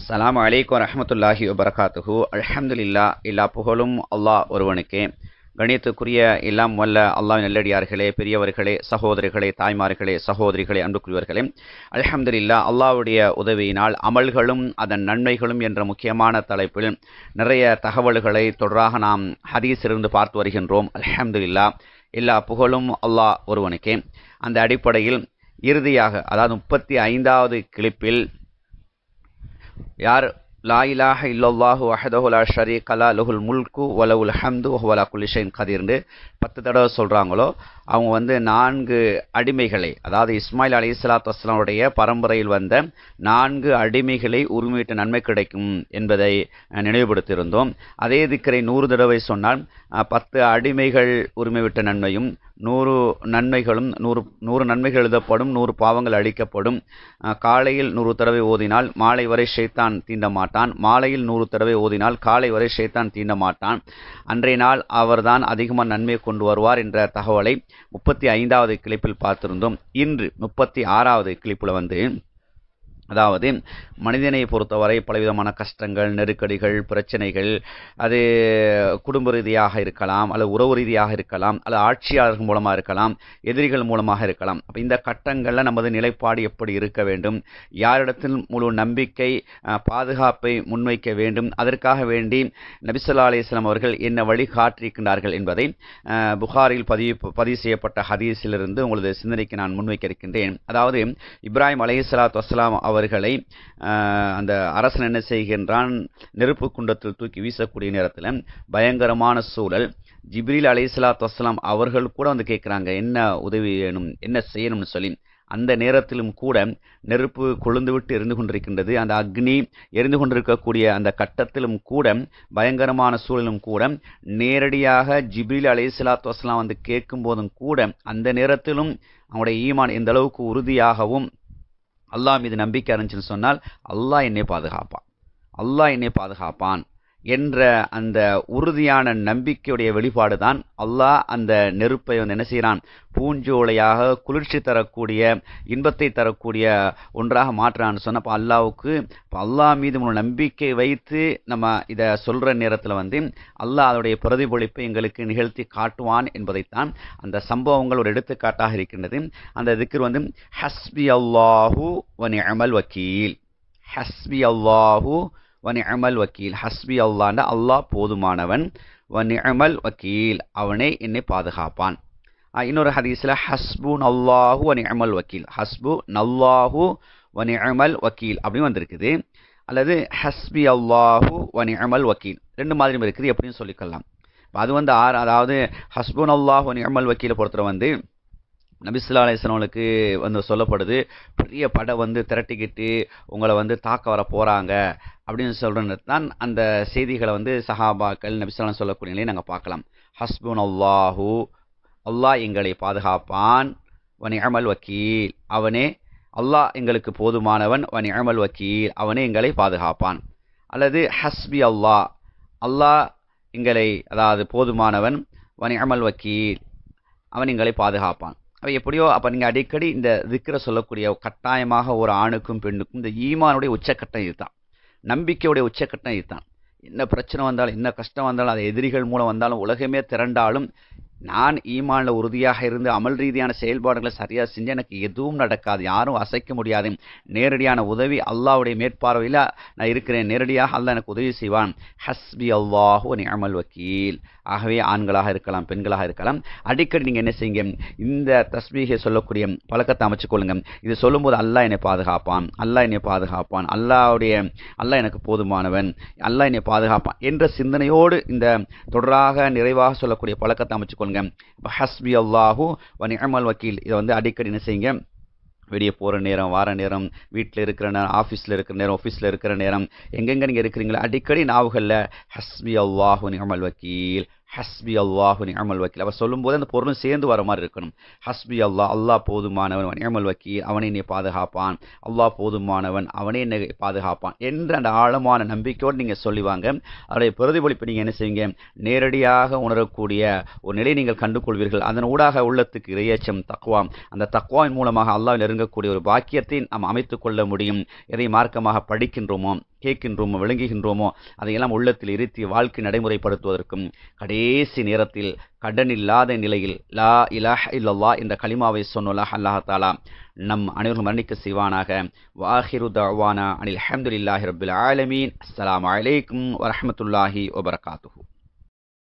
அஸ்லாம் அலைக்கும் ரஹமத்துல்லாஹி வபரகாத்துஹு அலமதுல்லா எல்லா புகழும் அல்லாஹ் ஒருவனுக்கே கணியத்துக்குரிய எல்லாம் வல்ல அல்லாஹ் நல்லடியார்களே பெரியவர்களே சகோதரிகளே தாய்மார்களே சகோதரிகளே அன்புக்குரியவர்களே அலமதுல்லா அல்லாவுடைய உதவியினால் அமல்களும் அதன் நன்மைகளும் என்ற முக்கியமான தலைப்பில் நிறைய தகவல்களை தொடராக நாம் ஹதீஸிலிருந்து பார்த்து வருகின்றோம் அலமதுல்லா எல்லா புகழும் அல்லாஹ் ஒருவனுக்கே அந்த அடிப்படையில் இறுதியாக அதாவது முப்பத்தி ஐந்தாவது கிளிப்பில் யார் லா இலாஹ இல்லல்லாஹு அஹதஹுலா ஷரி கலா லஹுல் முல்கு வலவுல் ஹம்து ஒஹ்வலா குலிஷைன் கதிர்னு பத்து தடவை சொல்கிறாங்களோ அவங்க வந்து நான்கு அடிமைகளை அதாவது இஸ்மாயில் அலி இஸ்லாத் வஸ்லாமுடைய பரம்பரையில் வந்த நான்கு அடிமைகளை உரிமையிட்ட நன்மை கிடைக்கும் என்பதை நினைவுபடுத்தியிருந்தோம் அதே திக்கரை நூறு தடவை சொன்னால் பத்து அடிமைகள் உரிமை விட்ட நன்மையும் நூறு நன்மைகளும் நூறு நூறு நன்மைகள் எழுதப்படும் நூறு பாவங்கள் அழிக்கப்படும் காலையில் நூறு தடவை ஓதினால் மாலை வரை ஷேத்தான் தீண்ட மாட்டான் மாலையில் நூறு தடவை ஓதினால் காலை வரை ஷேத்தான் தீண்ட மாட்டான் அன்றைய நாள் அவர்தான் அதிகமாக நன்மை கொண்டு வருவார் என்ற தகவலை முப்பத்தி ஐந்தாவது கிளிப்பில் பார்த்திருந்தோம் இன்று முப்பத்தி ஆறாவது கிளிப்பில் வந்து அதாவது மனிதனை பொறுத்தவரை பலவிதமான கஷ்டங்கள் நெருக்கடிகள் பிரச்சனைகள் அது குடும்ப ரீதியாக இருக்கலாம் அல்லது உறவு ரீதியாக இருக்கலாம் அல்லது ஆட்சியாளர்கள் மூலமாக இருக்கலாம் எதிரிகள் மூலமாக இருக்கலாம் அப்போ இந்த கட்டங்களில் நமது நிலைப்பாடு எப்படி இருக்க வேண்டும் யாரிடத்தில் முழு நம்பிக்கை பாதுகாப்பை முன்வைக்க வேண்டும் அதற்காக வேண்டி நபிசல்லா அலிஸ்லாம் அவர்கள் என்ன வழி காட்டியிருக்கின்றார்கள் என்பதை புகாரில் பதிவு பதிவு செய்யப்பட்ட ஹதீஸிலிருந்து உங்களது சிந்தனைக்கு நான் முன்வைக்க இருக்கின்றேன் அதாவது இப்ராஹிம் அலைஹிஸ்லாத் வஸ்லாம் அவர் அவர்களை அந்த அரசன் என்ன செய்கின்றான் நெருப்பு குண்டத்தில் தூக்கி வீசக்கூடிய நேரத்தில் பயங்கரமான சூழல் ஜிப்ரீல் அலை சலாத் வசலாம் அவர்கள் கூட வந்து கேட்குறாங்க என்ன உதவி வேணும் என்ன செய்யணும்னு சொல்லி அந்த நேரத்திலும் கூட நெருப்பு கொழுந்துவிட்டு எரிந்து கொண்டிருக்கின்றது அந்த அக்னி எரிந்து கொண்டிருக்கக்கூடிய அந்த கட்டத்திலும் கூட பயங்கரமான சூழலும் கூட நேரடியாக ஜிப்ரில் அலை சலாத் வஸ்லாம் வந்து கேட்கும் போதும் கூட அந்த நேரத்திலும் அவனுடைய ஈமான் எந்த அளவுக்கு உறுதியாகவும் அல்லாஹ் மீது நம்பிக்கை இருந்துச்சுன்னு சொன்னால் அல்லாஹ் என்னை பாதுகாப்பான் அல்லாஹ் என்னை பாதுகாப்பான் என்ற அந்த உறுதியான நம்பிக்கையுடைய வெளிப்பாடு தான் அல்லாஹ் அந்த நெருப்பை வந்து என்ன செய்கிறான் பூஞ்சோலையாக குளிர்ச்சி தரக்கூடிய இன்பத்தை தரக்கூடிய ஒன்றாக மாற்றான்னு சொன்னப்போ அல்லாவுக்கு இப்போ அல்லாஹ் மீது ஒரு நம்பிக்கை வைத்து நம்ம இதை சொல்கிற நேரத்தில் வந்து அல்லாஹ் அதனுடைய பிரதிபலிப்பை எங்களுக்கு நிகழ்த்தி காட்டுவான் என்பதைத்தான் அந்த சம்பவங்கள் ஒரு எடுத்துக்காட்டாக இருக்கின்றது அந்த இதுக்கு வந்து ஹஸ்பி அல்லாஹூ வனி அமல் வக்கீல் ஹஸ்பி அல்லாஹூ வனிஅமல் வக்கீல் ஹஸ்பி அல்லாண்டா அல்லாஹ் போதுமானவன் வனிஅமல் வக்கீல் அவனே என்னை பாதுகாப்பான் இன்னொரு ஹதீஸில் ஹஸ்பு நல்லாஹு வனி அமல் வக்கீல் ஹஸ்பு நல்லாஹு வனி அமல் வக்கீல் அப்படின்னு வந்திருக்குது அல்லது ஹஸ்பி அல்லாஹு வனி அமல் வக்கீல் ரெண்டு மாதிரியும் இருக்குது எப்படின்னு சொல்லிக்கலாம் அது வந்து ஆறு அதாவது ஹஸ்பு அல்லாஹு வனி அமல் வக்கீலை பொறுத்தவரை வந்து நபிசுல்லா அலிஸ்லாமலுக்கு வந்து சொல்லப்படுது பெரிய படை வந்து திரட்டிக்கிட்டு உங்களை வந்து தாக்க வர போகிறாங்க அப்படின்னு சொல்கிறது தான் அந்த செய்திகளை வந்து சஹாபாக்கள் நபிசுல்லாம் சொல்லக்கூடியங்களே நாங்கள் பார்க்கலாம் ஹஸ்புன் அல்லாஹூ அல்லாஹ் எங்களை பாதுகாப்பான் வனி அமல் வக்கீல் அவனே அல்லாஹ் எங்களுக்கு போதுமானவன் வனி அமல் வக்கீல் அவனே எங்களை பாதுகாப்பான் அல்லது ஹஸ்பி அல்லாஹ் அல்லாஹ் எங்களை அதாவது போதுமானவன் வனி அமல் வக்கீல் அவன் எங்களை பாதுகாப்பான் அவை எப்படியோ அப்போ நீங்கள் அடிக்கடி இந்த விக்கிர சொல்லக்கூடிய கட்டாயமாக ஒரு ஆணுக்கும் பெண்ணுக்கும் இந்த ஈமானுடைய உச்சக்கட்டம் இதுதான் நம்பிக்கையுடைய உச்சக்கட்டம் இதுதான் என்ன பிரச்சனை வந்தாலும் என்ன கஷ்டம் வந்தாலும் அதை எதிரிகள் மூலம் வந்தாலும் உலகமே திரண்டாலும் நான் ஈமானில் உறுதியாக இருந்து அமல் ரீதியான செயல்பாடுகளை சரியாக செஞ்சு எனக்கு எதுவும் நடக்காது யாரும் அசைக்க முடியாது நேரடியான உதவி அல்லாவுடைய மேற்பார்வையில் நான் இருக்கிறேன் நேரடியாக அல்லா எனக்கு உதவி செய்வான் ஹஸ்பி நீ அமல் வக்கீல் ஆகவே ஆண்களாக இருக்கலாம் பெண்களாக இருக்கலாம் அடிக்கடி நீங்கள் என்ன செய்யுங்க இந்த தஸ்மீகை சொல்லக்கூடிய பழக்கத்தை அமைச்சுக்கொள்ளுங்க இது சொல்லும்போது அல்லாஹ் என்னை பாதுகாப்பான் அல்லாஹ் என்னை பாதுகாப்பான் அல்லாவுடைய அல்லாஹ் எனக்கு போதுமானவன் அல்லாஹ் என்னை பாதுகாப்பான் என்ற சிந்தனையோடு இந்த தொடராக நிறைவாக சொல்லக்கூடிய பழக்கத்தை அமைச்சுக்கொள்ளுங்க பண்ணுங்க இப்போ ஹஸ்பி அல்லாஹூ வனி அமல் வக்கீல் இதை வந்து அடிக்கடி என்ன செய்யுங்க வெளியே போகிற நேரம் வார நேரம் வீட்டில் இருக்கிற நேரம் ஆஃபீஸில் இருக்கிற நேரம் ஆஃபீஸில் இருக்கிற நேரம் எங்கெங்கே நீங்கள் இருக்கிறீங்களோ அடிக்கடி நாவுகளில் ஹஸ்பி அல்லாஹூ நிகமல் வக்கீல் ஹஸ்பி அல்லாஹு நியமல் வக்கீல் அவர் சொல்லும்போது அந்த பொருளும் சேர்ந்து வர மாதிரி இருக்கணும் ஹஸ்பி அல்லாஹ் அல்லாஹ் போதுமானவன் நியமல் வக்கீல் அவனை நீ பாதுகாப்பான் அல்லாஹ் போதுமானவன் அவனே என்னை பாதுகாப்பான் என்ற அந்த ஆழமான நம்பிக்கையோடு நீங்கள் சொல்லிவாங்க அதனுடைய பிரதிபலிப்பு நீங்கள் என்ன செய்வீங்க நேரடியாக உணரக்கூடிய ஒரு நிலையை நீங்கள் கண்டுகொள்வீர்கள் அதன் ஊடாக உள்ளத்துக்கு இறையச்சம் தக்குவாம் அந்த தக்குவாவின் மூலமாக அல்லாவில் இறங்கக்கூடிய ஒரு பாக்கியத்தை நாம் அமைத்துக்கொள்ள கொள்ள முடியும் எதை மார்க்கமாக படிக்கின்றோமோ கேட்கின்றோமோ விளங்குகின்றோமோ அதையெல்லாம் உள்ளத்தில் இருத்தி வாழ்க்கை நடைமுறைப்படுத்துவதற்கும் கடைசி நேரத்தில் கடன் இல்லாத நிலையில் லா இலஹ் இல்லல்லா என்ற கலிமாவை சொன்னோலாஹ் அல்லாஹாலா நம் அனைவரும் மரணிக்க செய்வானாக வாஹிரு தவானா அனில் அஹமதுல்லாஹி ரபுல் ஆலமீன் அஸ்லாம் வலைக்கம் வரமத்துல்லாஹி வபர்காத்து